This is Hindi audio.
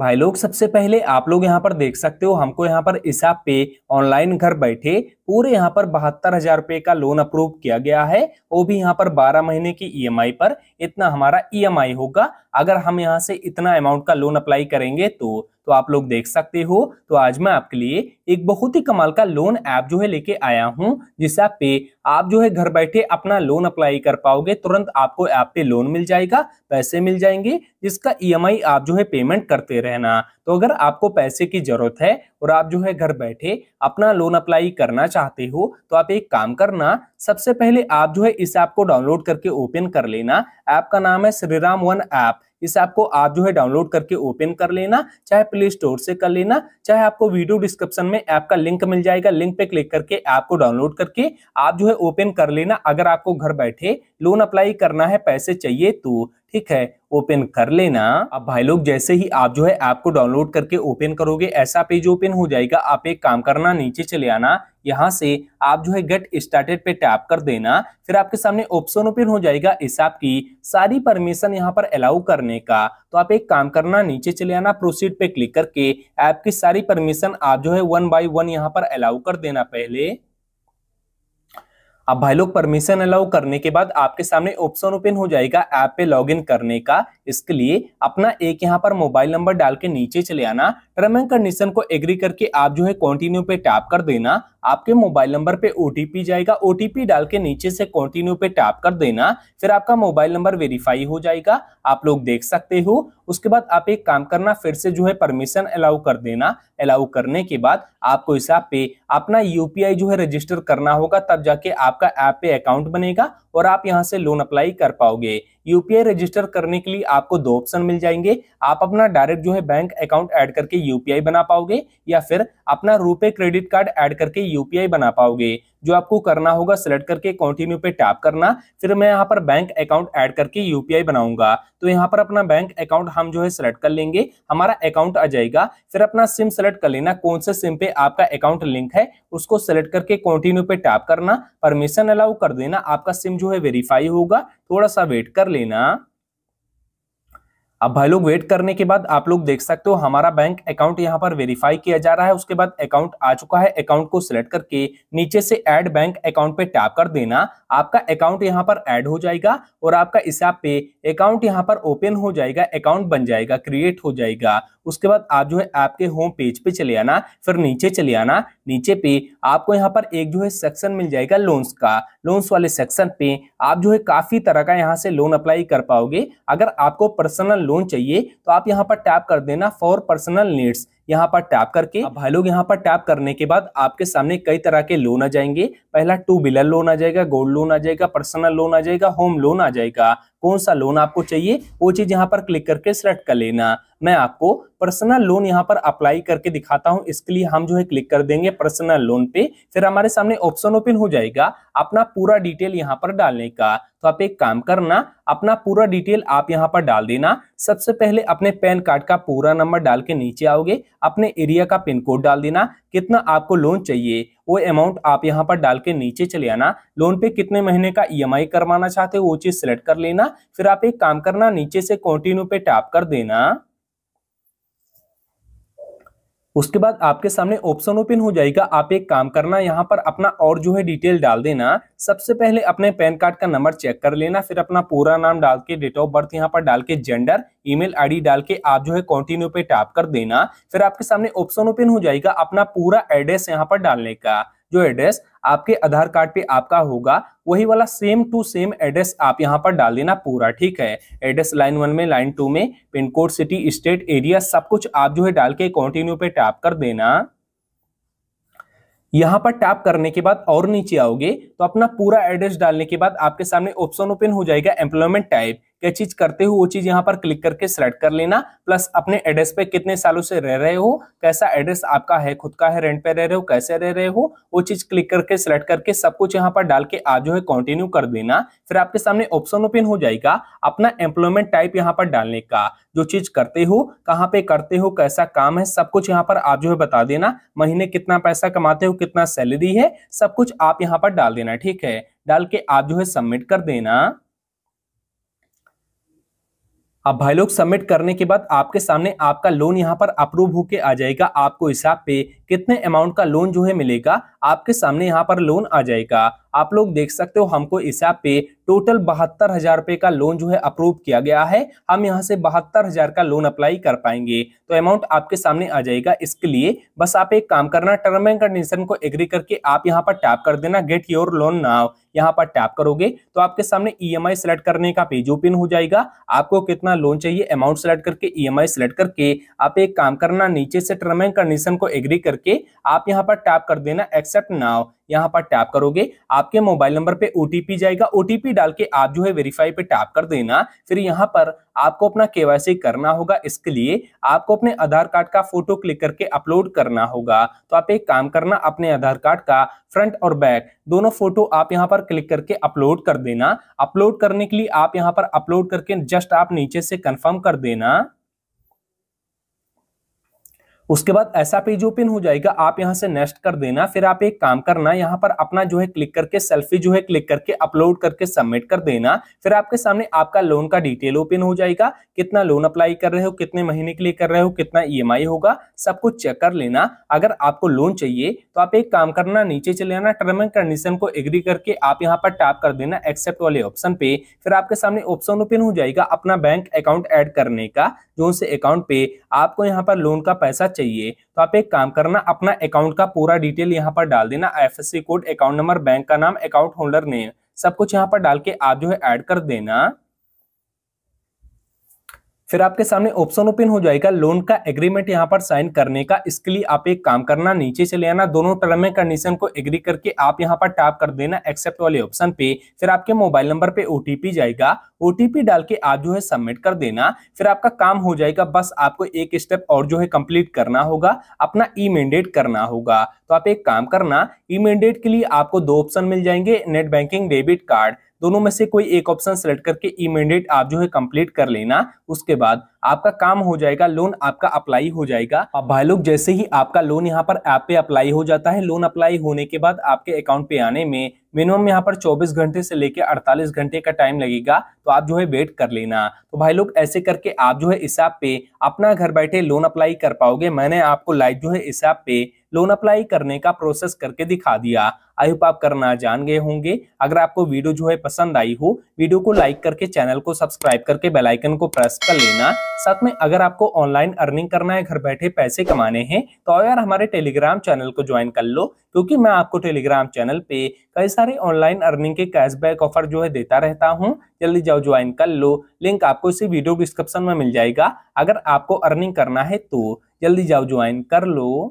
भाई लोग सबसे पहले आप लोग यहाँ पर देख सकते हो हमको यहाँ पर ईसा पे ऑनलाइन घर बैठे पूरे यहाँ पर बहत्तर हजार रुपए का लोन अप्रूव किया गया है वो भी यहाँ पर बारह महीने की ईएमआई e पर इतना हमारा ईएमआई e होगा अगर हम यहाँ से इतना अमाउंट का लोन अप्लाई करेंगे तो तो आप लोग देख सकते हो तो आज मैं आपके लिए एक बहुत ही कमाल का लोन ऐप जो है लेके आया हूँ जिससे पे आप जो है घर बैठे अपना लोन अप्लाई कर पाओगे तुरंत आपको ऐप पे लोन मिल जाएगा पैसे मिल जाएंगे जिसका ईएमआई e आप जो है पेमेंट करते रहना तो अगर आपको पैसे की जरूरत है और आप जो है घर बैठे अपना लोन अप्लाई करना चाहते हो तो आप एक काम करना सबसे पहले आप जो है इस ऐप को डाउनलोड करके ओपन कर लेना ऐप का नाम है श्रीराम वन ऐप इस ऐप को आप जो है डाउनलोड करके ओपन कर लेना चाहे प्ले स्टोर से कर लेना चाहे आपको वीडियो डिस्क्रिप्शन में ऐप का लिंक मिल जाएगा लिंक पे क्लिक करके ऐप को डाउनलोड करके आप जो है ओपन कर लेना अगर आपको घर बैठे लोन अप्लाई करना है पैसे चाहिए तो ठीक है ओपन कर लेना अब भाई लोग जैसे ही आप जो है ऐप को डाउनलोड करके ओपन करोगे ऐसा पेज ओपन हो जाएगा आप एक काम करना नीचे चले आना यहाँ से आप जो है गेट स्टार्टेड पे टैप कर देना फिर आपके सामने ऑप्शन ओपन हो जाएगा इस ऐप की सारी परमिशन यहाँ पर अलाउ करने का तो आप एक काम करना नीचे चले आना प्रोसीड पे क्लिक करके ऐप की सारी परमिशन आप जो है वन बाई वन यहाँ पर अलाउ कर देना पहले अब भाई लोग परमिशन अलाउ करने के बाद आपके सामने ऑप्शन ओपन हो जाएगा ऐप पे लॉगिन करने का इसके लिए अपना एक यहाँ पर मोबाइल नंबर डाल के नीचे चले आना टर्म एंड कंडीशन को एग्री करके आप जो है कंटिन्यू पे टैप कर देना आपके मोबाइल नंबर पे ओटीपी जाएगा ओटीपी डाल के नीचे से कंटिन्यू पे टैप कर देना फिर आपका मोबाइल नंबर वेरीफाई हो जाएगा आप लोग देख सकते हो उसके बाद आप एक काम करना फिर से जो है परमिशन अलाउ कर देना अलाउ करने के बाद आपको इस ऐप पे अपना यूपीआई जो है रजिस्टर करना होगा तब जाके आपका ऐप पे अकाउंट बनेगा और आप यहाँ से लोन अप्लाई कर पाओगे यूपीआई रजिस्टर करने के लिए आपको दो ऑप्शन मिल जाएंगे आप अपना डायरेक्ट जो है बैंक अकाउंट ऐड करके यूपीआई बना पाओगे या फिर अपना रुपए क्रेडिट कार्ड ऐड करके यूपीआई बना पाओगे जो आपको करना होगा सिलेक्ट करके कंटिन्यू पे टैप करना फिर मैं यहाँ पर बैंक अकाउंट ऐड करके यूपीआई बनाऊंगा तो यहाँ पर अपना बैंक अकाउंट हम जो है सिलेक्ट कर लेंगे हमारा अकाउंट आ जाएगा फिर अपना सिम सेलेक्ट कर लेना कौन से सिम पे आपका अकाउंट लिंक है उसको सेलेक्ट करके कॉन्टिन्यू पे टैप करना परमिशन अलाउ कर देना आपका सिम जो है वेरीफाई होगा थोड़ा सा वेट कर लेना अब भाई लोग वेट करने के बाद आप लोग देख सकते हो हमारा बैंक अकाउंट यहाँ पर वेरीफाई किया जा रहा है उसके बाद अकाउंट आ चुका है अकाउंट को सिलेक्ट करके नीचे से ऐड बैंक अकाउंट पे टैप कर देना आपका अकाउंट यहाँ पर ऐड हो जाएगा और आपका हिसाब पे अकाउंट यहाँ पर ओपन हो जाएगा अकाउंट बन जाएगा क्रिएट हो जाएगा उसके बाद आप जो है ऐप के होम पेज पे चले आना फिर नीचे चले आना नीचे पे आपको यहाँ पर एक जो है सेक्शन मिल जाएगा लोन्स का लोन्स वाले सेक्शन पे आप जो है काफ़ी तरह का यहाँ से लोन अप्लाई कर पाओगे अगर आपको पर्सनल लोन चाहिए तो आप यहाँ पर टैप कर देना फॉर पर्सनल नीड्स यहाँ पर टैप करके भाई लोग यहाँ पर टैप करने के बाद आपके सामने कई तरह के लोन आ जाएंगे पहला टू व्हीलर लोन आ जाएगा गोल्ड लोन आ जाएगा पर्सनल लोन आ जाएगा होम लोन आ जाएगा कौन सा लोन आपको चाहिए वो चीज यहाँ पर क्लिक करके सिलेक्ट कर लेना मैं आपको पर्सनल लोन यहाँ पर अप्लाई करके दिखाता हूँ इसके लिए हम जो है क्लिक कर देंगे पर्सनल लोन पे फिर हमारे सामने ऑप्शन ओपन हो जाएगा अपना पूरा डिटेल यहाँ पर डालने का तो आप एक काम करना अपना पूरा डिटेल आप यहाँ पर डाल देना सबसे पहले अपने पैन कार्ड का पूरा नंबर डाल के नीचे आओगे अपने एरिया का पिन कोड डाल देना कितना आपको लोन चाहिए वो अमाउंट आप यहाँ पर डाल के नीचे चले आना लोन पे कितने महीने का ईएमआई e करवाना चाहते हो वो चीज़ सेलेक्ट कर लेना फिर आप एक काम करना नीचे से कॉन्टिन्यू पे टैप कर देना उसके बाद आपके सामने ऑप्शन ओपन हो जाएगा आप एक काम करना यहाँ पर अपना और जो है डिटेल डाल देना सबसे पहले अपने पैन कार्ड का नंबर चेक कर लेना फिर अपना पूरा नाम डाल के डेट ऑफ बर्थ यहाँ पर डाल के जेंडर ईमेल आईडी डाल के आप जो है कंटिन्यू पे टैप कर देना फिर आपके सामने ऑप्शन ओपन हो जाएगा अपना पूरा एड्रेस यहाँ पर डालने का जो एड्रेस आपके आधार कार्ड पे आपका होगा वही वाला सेम टू सेम एड्रेस आप यहाँ पर डाल देना पूरा ठीक है एड्रेस लाइन वन में लाइन टू में pin code city state area सब कुछ आप जो है डाल के कॉन्टिन्यू पे टैप कर देना यहाँ पर टैप करने के बाद और नीचे आओगे तो अपना पूरा एड्रेस डालने के बाद आपके सामने ऑप्शन ओपन हो जाएगा एम्प्लॉयमेंट टाइप क्या चीज करते हो वो चीज यहाँ पर क्लिक करके सेलेक्ट कर लेना प्लस अपने एड्रेस पे कितने सालों से रह रहे हो कैसा एड्रेस आपका है खुद का है रेंट पे रह रहे हो कैसे रह रहे हो वो चीज क्लिक करके सेलेक्ट करके सब कुछ यहाँ पर डाल के आप जो है कंटिन्यू कर देना फिर आपके सामने ऑप्शन ओपन हो जाएगा अपना एम्प्लॉयमेंट टाइप यहाँ पर डालने का जो चीज करते हो कहाँ पे करते हो कैसा काम है सब कुछ यहाँ पर आप जो है बता देना महीने कितना पैसा कमाते हो कितना सैलरी है सब कुछ आप यहाँ पर डाल देना ठीक है डाल के आप जो है सबमिट कर देना अब भाई लोग सबमिट करने के बाद आपके सामने आपका लोन यहाँ पर अप्रूव होके आ जाएगा आपको हिसाब पे कितने अमाउंट का लोन जो है मिलेगा आपके सामने यहाँ पर लोन आ जाएगा आप लोग देख सकते हो हमको ऐप पे टोटल बहत्तर हजार रुपए का लोन जो है अप्रूव किया गया है हम यहाँ से बहत्तर हजार का लोन अप्लाई कर पाएंगे तो अमाउंट आपके सामने आ जाएगा इसके लिए बस आप एक काम करना टर्म एंड कंडीशन को एग्री करके आप यहाँ पर टैप कर देना गेट योर लोन नाव यहाँ पर टैप करोगे तो आपके सामने ई एम सेलेक्ट करने का पेज ओपन हो जाएगा आपको कितना लोन चाहिए अमाउंट सेलेक्ट करके ई एम सेलेक्ट करके आप एक काम करना नीचे से टर्म एंड कंडीशन को एग्री करके करके आप यहाँ पर टैप कर देना एक्सेप्ट नाउ यहाँ पर टैप करोगे आपके मोबाइल नंबर पे ओटीपी जाएगा ओटीपी डाल के आप जो है वेरीफाई पे टैप कर देना फिर यहाँ पर आपको अपना केवाईसी करना होगा इसके लिए आपको अपने आधार कार्ड का फोटो क्लिक करके अपलोड करना होगा तो आप एक काम करना अपने आधार कार्ड का फ्रंट और बैक दोनों फोटो आप यहाँ पर क्लिक करके अपलोड कर देना अपलोड करने के लिए आप यहाँ पर अपलोड करके जस्ट आप नीचे से कंफर्म कर देना उसके बाद ऐसा पेज ओपन हो जाएगा आप यहाँ से नेक्स्ट कर देना फिर आप एक काम करना यहाँ पर अपना जो है क्लिक करके सेल्फी जो है क्लिक करके अपलोड करके सबमिट कर देना फिर आपके सामने आपका लोन का डिटेल ओपन हो जाएगा कितना लोन अप्लाई कर रहे हो कितने महीने के लिए कर रहे हो कितना ई होगा सब कुछ चेक कर लेना अगर आपको लोन चाहिए तो आप एक काम करना नीचे चले आना टर्म एंड कंडीशन को एग्री करके आप यहाँ पर टैप कर देना एक्सेप्ट वाले ऑप्शन पे फिर आपके सामने ऑप्शन ओपन हो जाएगा अपना बैंक अकाउंट एड करने का जो उनसे अकाउंट पे आपको यहाँ पर लोन का पैसा चाहिए तो आप एक काम करना अपना अकाउंट का पूरा डिटेल यहाँ पर डाल देना F code account number bank का नाम अकाउंट होल्डर नेम सब कुछ यहाँ पर डाल के आप जो है ऐड कर देना फिर आपके सामने ऑप्शन ओपन हो जाएगा लोन का एग्रीमेंट यहाँ पर साइन करने का इसके लिए आप एक काम करना नीचे चले आना दोनों टर्म एंड कंडीशन को एग्री करके आप यहाँ पर टैप कर देना एक्सेप्ट वाले ऑप्शन पे फिर आपके मोबाइल नंबर पे ओटीपी जाएगा ओटीपी डाल के आप जो है सबमिट कर देना फिर आपका काम हो जाएगा बस आपको एक स्टेप और जो है कंप्लीट करना होगा अपना ई मैंडेट करना होगा तो आप एक काम करना ई मैंडेट के लिए आपको दो ऑप्शन मिल जाएंगे नेट बैंकिंग डेबिट कार्ड दोनों में से कोई एक ऑप्शन सेलेक्ट करके इमीडिएट आप जो है कंप्लीट कर लेना उसके बाद आपका काम हो जाएगा लोन आपका अप्लाई हो जाएगा अब भाई लोग जैसे ही आपका लोन यहाँ पर ऐप पे अप्लाई हो जाता है लोन अप्लाई होने के बाद आपके अकाउंट पे आने में मिनिमम यहाँ पर 24 घंटे से लेके 48 घंटे का टाइम लगेगा तो आप जो है वेट कर लेना तो भाई लोग ऐसे करके आप जो है इस ऐप पे अपना घर बैठे लोन अप्लाई कर पाओगे मैंने आपको लाइव जो है इस ऐप पे लोन अप्लाई करने का प्रोसेस करके दिखा दिया आई होप आप करना जान गए होंगे अगर आपको वीडियो जो है पसंद आई हो वीडियो को लाइक करके चैनल को सब्सक्राइब करके बेल आइकन को प्रेस कर लेना साथ में अगर आपको ऑनलाइन अर्निंग करना है घर बैठे पैसे कमाने हैं तो यार हमारे टेलीग्राम चैनल को ज्वाइन कर लो क्योंकि मैं आपको टेलीग्राम चैनल पे कई सारे ऑनलाइन अर्निंग के कैशबैक ऑफर जो है देता रहता हूँ जल्दी जाओ ज्वाइन कर लो लिंक आपको इसी वीडियो डिस्क्रिप्शन में मिल जाएगा अगर आपको अर्निंग करना है तो जल्दी जाओ ज्वाइन कर लो